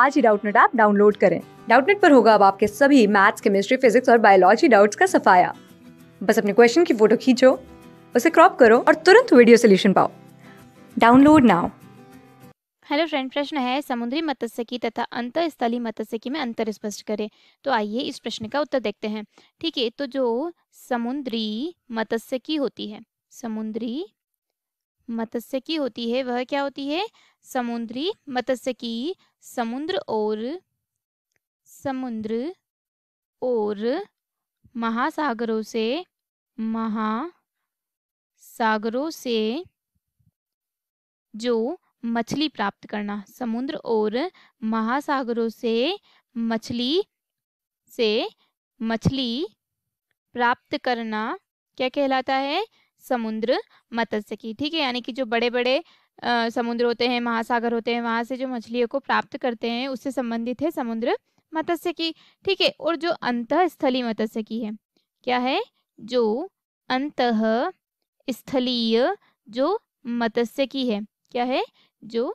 आज ही Doubtnut app download करें डाउटनेट पर होगा अब आपके सभी मैथ्स केमिस्ट्री फिजिक्स और बायोलॉजी डाउट्स का सफाया बस अपने क्वेश्चन की फोटो खींचो उसे क्रॉप करो और तुरंत वीडियो सोल्यूशन पाओ डाउनलोड नाउ हेलो फ्रेंड प्रश्न है समुद्री मत्स्यकी तथा अंतर स्थलीय मत्स्यकी में अंतर स्पष्ट करें तो आइए इस प्रश्न का उत्तर देखते हैं ठीक है तो जो समुद्री मत्स्यकी होती है समुद्री मत्स्यकी होती है वह क्या होती है समुद्री मत्स्यकी समुद्र और समुद्र और महासागरों से महासागरों से जो मछली प्राप्त करना समुद्र और महासागरों से मछली से मछली प्राप्त करना क्या कहलाता है समुद्र मत्स्य की ठीक है यानी कि जो बड़े बड़े समुद्र होते हैं महासागर होते हैं वहाँ से जो मछलियों को प्राप्त करते हैं उससे संबंधित है समुद्र मत्स्य की ठीक है और जो अंत स्थलीय मत्स्य की है क्या है जो अंत स्थलीय जो मत्स्य की है क्या है जो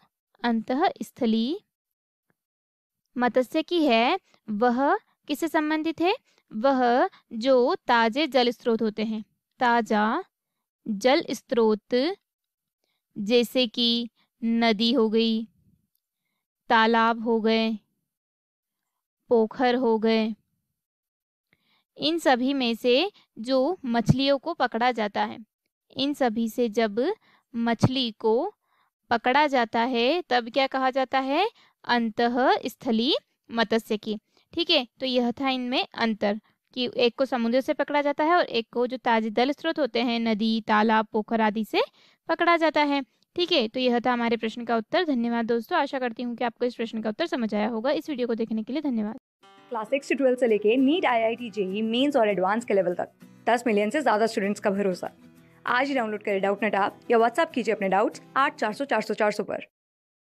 अंत स्थली मत्स्य की है वह किससे संबंधित है वह जो ताजे जल स्रोत होते हैं ताजा जल स्रोत जैसे कि नदी हो गई तालाब हो गए पोखर हो गए इन सभी में से जो मछलियों को पकड़ा जाता है इन सभी से जब मछली को पकड़ा जाता है तब क्या कहा जाता है अंत स्थली मत्स्य की ठीक है तो यह था इनमें अंतर कि एक को समुद्र से पकड़ा जाता है और एक को जो ताजे जल स्रोत होते हैं नदी तालाब पोखर आदि से पकड़ा जाता है ठीक है तो यह था हमारे प्रश्न का उत्तर धन्यवाद दोस्तों आशा करती हूँ कि आपको इस प्रश्न का उत्तर समझ आया होगा इस वीडियो को देखने के लिए धन्यवाद क्लास सिक्स से ट्वेल्थ से लेकर NEET I I T JEE mains और एडवांस के लेवल तक दस मिलियन से ज्यादा स्टूडेंट्स का भरोसा आज ही डाउनलोड करें डाउट नेट आप या व्हाट्सअप कीजिए अपने डाउट्स आठ चार सौ चार सौ चार सौ पर